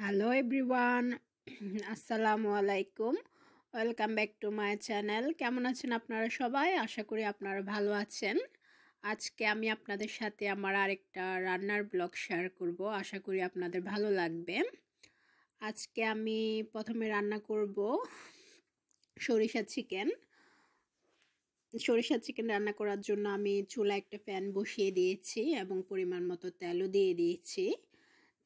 hello everyone আসসালামু আলাইকুম welcome back to my channel কেমন আছেন আপনারা সবাই আশা করি আপনারা ভালো আছেন আজকে আমি আপনাদের সাথে আমার আরেকটা রান্নার ব্লগ শেয়ার করব আশা করি আপনাদের ভালো লাগবে আজকে আমি প্রথমে রান্না করব সরিষা চিকেন সরিষা চিকেন রান্না করার জন্য আমি চুলা একটা প্যান বসিয়ে দিয়েছি এবং পরিমাণ মতো তেলও দিয়ে দিয়েছি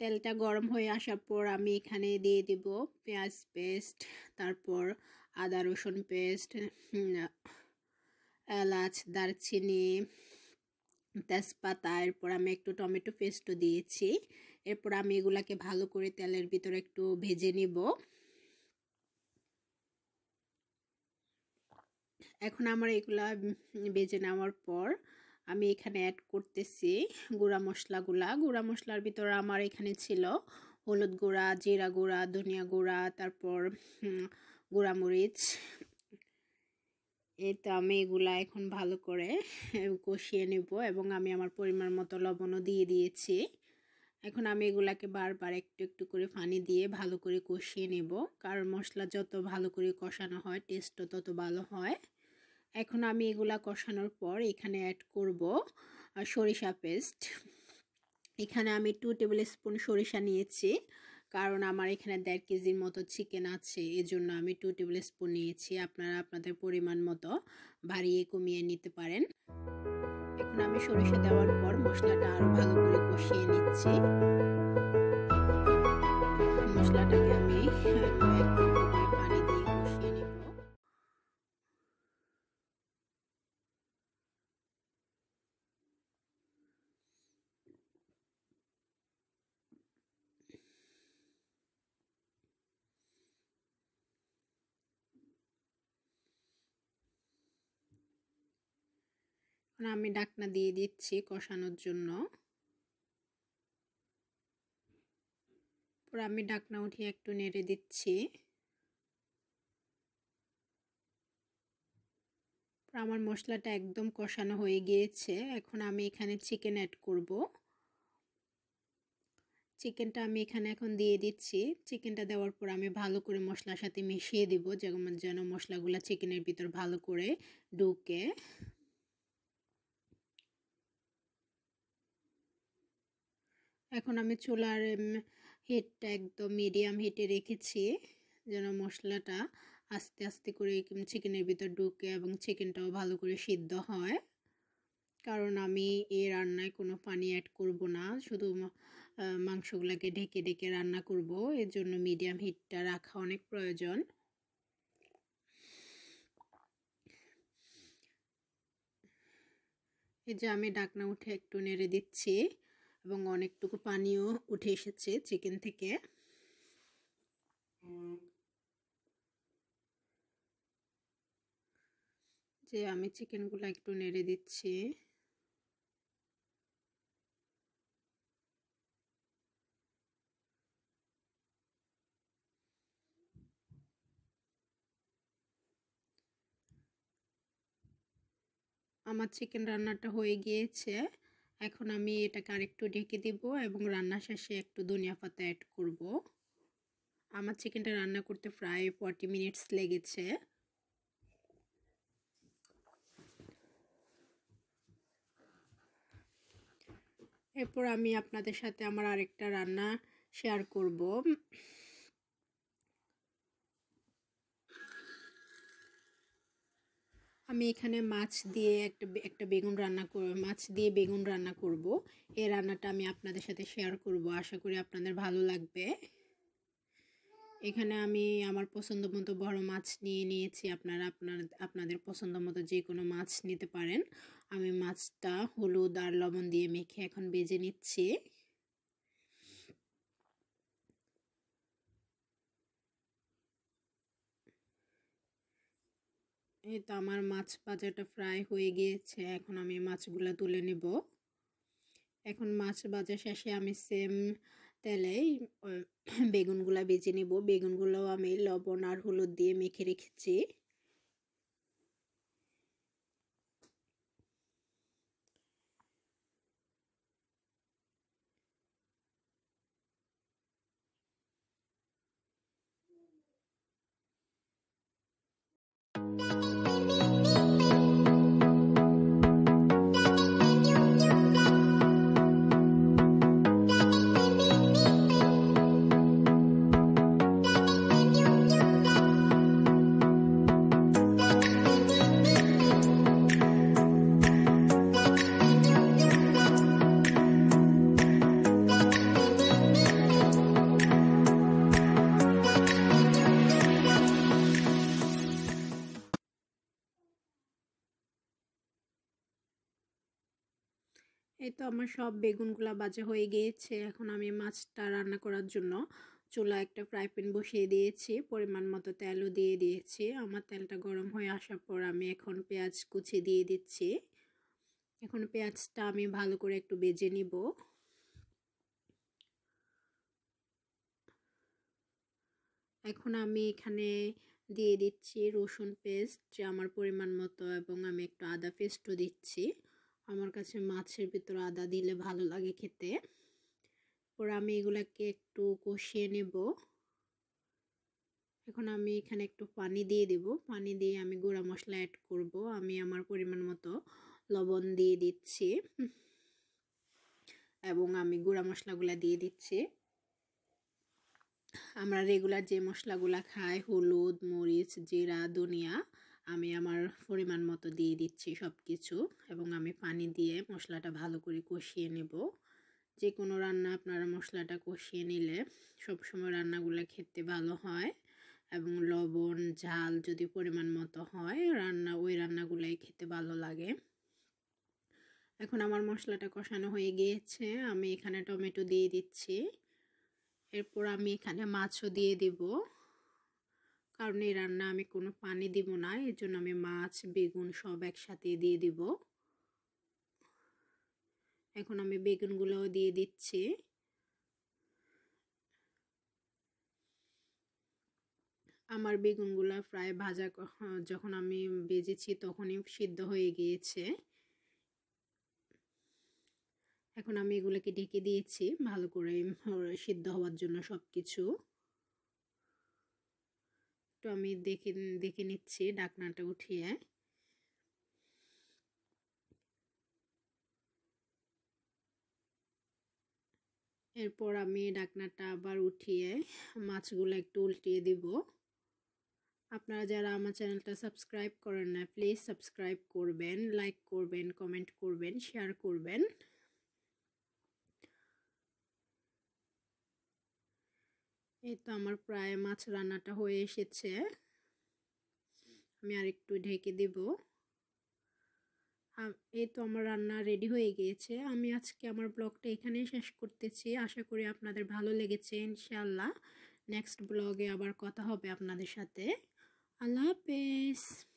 তেলটা গরম হয়ে আসার পর আমি এখানে দিয়ে দেব পেঁয়াজ পেস্ট তারপর আদা রসুন পেস্ট এলাচ দারচিনি তেজপাতা এরপর আমি একটু টমেটো পেস্টও দিয়েছি এরপর আমি এগুলাকে ভালো করে তেলের ভিতরে একটু ভেজে নিব এখন আমার এগুলা ভেজে নেওয়ার পর আমি এখানে অ্যাড করতেছি গুঁড়া মশলাগুলা গুঁড়া মশলার ভিতরে আমার এখানে ছিল হলুদ গুঁড়া জিরা গুঁড়া ধনিয়া গুঁড়া তারপর মরিচ এই তো আমি এগুলা এখন ভালো করে কষিয়ে নেব এবং আমি আমার পরিমাণ মতো লবণও দিয়ে দিয়েছি এখন আমি এগুলাকে বারবার একটু একটু করে পানি দিয়ে ভালো করে কষিয়ে নেব কারণ মশলা যত ভালো করে কষানো হয় টেস্টও তত ভালো হয় এখন আমি এগুলা কষানোর পর এখানে অ্যাড করব সরিষা পেস্ট এখানে আমি টু টেবিল স্পুন সরিষা নিয়েছি কারণ আমার এখানে দেড় কেজির মতো চিকেন আছে এজন্য আমি টু টেবিল স্পুন নিয়েছি আপনারা আপনাদের পরিমাণ মতো বাড়িয়ে কমিয়ে নিতে পারেন এখন আমি সরিষা দেওয়ার পর মশলাটা আরও ভালো করে কষিয়ে নিচ্ছি মশলাটাকে আমি এখন মানে আমি ডাকনা দিয়ে দিচ্ছি কষানোর জন্য পর আমি ডাকনা উঠিয়ে একটু নেড়ে দিচ্ছি আমার মশলাটা একদম কষানো হয়ে গিয়েছে এখন আমি এখানে চিকেন অ্যাড করব চিকেনটা আমি এখানে এখন দিয়ে দিচ্ছি চিকেনটা দেওয়ার পর আমি ভালো করে মশলার সাথে মিশিয়ে দেব যেমন যেন মশলাগুলো চিকেনের ভিতর ভালো করে ঢুকে এখন আমি চুলার হিটটা একদম মিডিয়াম হিটে রেখেছি যেন মশলাটা আস্তে আস্তে করে চিকেনের ভিতর ঢুকে এবং চিকেনটাও ভালো করে সিদ্ধ হয় কারণ আমি এই রান্নায় কোনো পানি অ্যাড করব না শুধু মাংসগুলোকে ঢেকে ঢেকে রান্না করব এর জন্য মিডিয়াম হিটটা রাখা অনেক প্রয়োজন এই যে আমি ডাকনা উঠে একটু নেড়ে দিচ্ছি এবং অনেকটুকু পানিও উঠে এসেছে চিকেন থেকে যে আমি চিকেনগুলো একটু নেড়ে দিচ্ছি আমার চিকেন রান্নাটা হয়ে গিয়েছে এখন আমি এটাকে আরেকটু ঢেকে দেব এবং রান্না শেষে একটু ধনিয়া পাতা অ্যাড করব আমার চিকেনটা রান্না করতে প্রায় ফর্টি মিনিটস লেগেছে এরপর আমি আপনাদের সাথে আমার আরেকটা রান্না শেয়ার করব আমি এখানে মাছ দিয়ে একটা একটা বেগুন রান্না কর মাছ দিয়ে বেগুন রান্না করব এই রান্নাটা আমি আপনাদের সাথে শেয়ার করব আশা করি আপনাদের ভালো লাগবে এখানে আমি আমার পছন্দ মতো বড় মাছ নিয়ে নিয়েছি আপনারা আপনার আপনাদের পছন্দ মতো যে কোনো মাছ নিতে পারেন আমি মাছটা হলুদ আর লবণ দিয়ে মেখে এখন বেজে নিচ্ছি এই তো আমার মাছ বাজারটা ফ্রাই হয়ে গিয়েছে এখন আমি মাছগুলো তুলে নেব এখন মাছ বাজার শেষে আমি সেম তেলেই বেগুনগুলো বেজে নেব বেগুনগুলোও আমি লবণ আর হলুদ দিয়ে মেখে রেখেছি এই তো আমার সব বেগুনগুলা বাজা হয়ে গিয়েছে এখন আমি মাছটা রান্না করার জন্য চুলা একটা ফ্রাই প্যান বসিয়ে দিয়েছি পরিমাণ মতো তেলও দিয়ে দিয়েছি আমার তেলটা গরম হয়ে আসার পর আমি এখন পেঁয়াজ কুচি দিয়ে দিচ্ছি এখন পেঁয়াজটা আমি ভালো করে একটু বেজে নিব এখন আমি এখানে দিয়ে দিচ্ছি রসুন পেস্ট যে আমার পরিমাণ মতো এবং আমি একটু আদা পেস্টও দিচ্ছি আমার কাছে মাছের ভিতর আদা দিলে ভালো লাগে খেতে ওর আমি এগুলাকে একটু কষিয়ে নেব এখন আমি এখানে একটু পানি দিয়ে দেব পানি দিয়ে আমি গুঁড়া মশলা অ্যাড করব আমি আমার পরিমাণ মতো লবণ দিয়ে দিচ্ছি এবং আমি গুঁড়া মশলাগুলো দিয়ে দিচ্ছি আমরা রেগুলার যে মশলাগুলো খাই হলুদ মরিচ জিরা ধনিয়া আমি আমার পরিমাণ মতো দিয়ে দিচ্ছি সব কিছু এবং আমি পানি দিয়ে মশলাটা ভালো করে কষিয়ে নেব যে কোনো রান্না আপনারা মশলাটা কষিয়ে নিলে সবসময় রান্নাগুলো খেতে ভালো হয় এবং লবণ ঝাল যদি পরিমাণ মতো হয় রান্না ওই রান্নাগুলোই খেতে ভালো লাগে এখন আমার মশলাটা কষানো হয়ে গিয়েছে আমি এখানে টমেটো দিয়ে দিচ্ছি এরপর আমি এখানে মাছও দিয়ে দিব কারণ এই রান্না আমি কোনো পানি দিব না এর জন্য আমি মাছ বেগুন সব একসাথে দিয়ে দিব এখন আমি বেগুনগুলোও দিয়ে দিচ্ছি আমার বেগুনগুলো প্রায় ভাজা হ্যাঁ, যখন আমি বেজেছি তখনই সিদ্ধ হয়ে গিয়েছে এখন আমি এগুলোকে ঢেকে দিয়েছি ভালো করে সিদ্ধ হওয়ার জন্য সব কিছু একটু আমি দেখে দেখে নিচ্ছি ডাকনাটা উঠিয়ে এরপর আমি ডাকনাটা আবার উঠিয়ে মাছগুলো একটু উল্টিয়ে দিব আপনারা যারা আমার চ্যানেলটা সাবস্ক্রাইব করেন না প্লিজ সাবস্ক্রাইব করবেন লাইক করবেন কমেন্ট করবেন শেয়ার করবেন এই তো আমার প্রায় মাছ রান্নাটা হয়ে এসেছে আমি আর একটু ঢেকে দেব এই তো আমার রান্না রেডি হয়ে গিয়েছে আমি আজকে আমার ব্লগটা এখানেই শেষ করতেছি আশা করি আপনাদের ভালো লেগেছে ইনশাল্লাহ নেক্সট ব্লগে আবার কথা হবে আপনাদের সাথে আল্লাহ হাফেজ